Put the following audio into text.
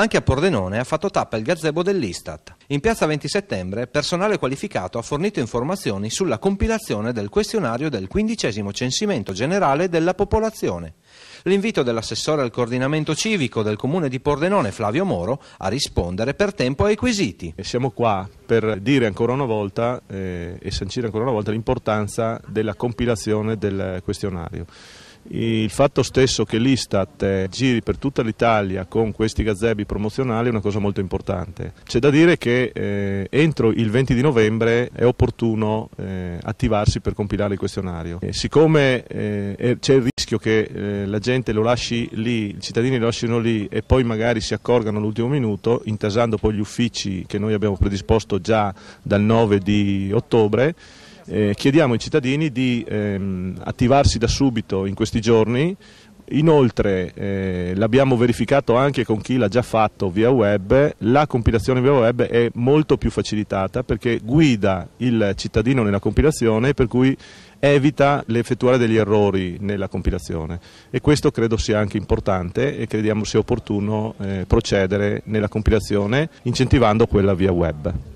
Anche a Pordenone ha fatto tappa il gazebo dell'Istat. In piazza 20 settembre, personale qualificato ha fornito informazioni sulla compilazione del questionario del quindicesimo censimento generale della popolazione. L'invito dell'assessore al coordinamento civico del comune di Pordenone, Flavio Moro, a rispondere per tempo ai quesiti. E Siamo qua per dire ancora una volta eh, e sancire ancora una volta l'importanza della compilazione del questionario. Il fatto stesso che l'Istat eh, giri per tutta l'Italia con questi gazzebi promozionali è una cosa molto importante. C'è da dire che eh, entro il 20 di novembre è opportuno eh, attivarsi per compilare il questionario. E siccome eh, c'è il rischio che eh, la gente lo lasci lì, i cittadini lo lasciano lì e poi magari si accorgano all'ultimo minuto, intasando poi gli uffici che noi abbiamo predisposto già dal 9 di ottobre, eh, chiediamo ai cittadini di ehm, attivarsi da subito in questi giorni Inoltre eh, l'abbiamo verificato anche con chi l'ha già fatto via web, la compilazione via web è molto più facilitata perché guida il cittadino nella compilazione per cui evita l'effettuare degli errori nella compilazione e questo credo sia anche importante e crediamo sia opportuno eh, procedere nella compilazione incentivando quella via web.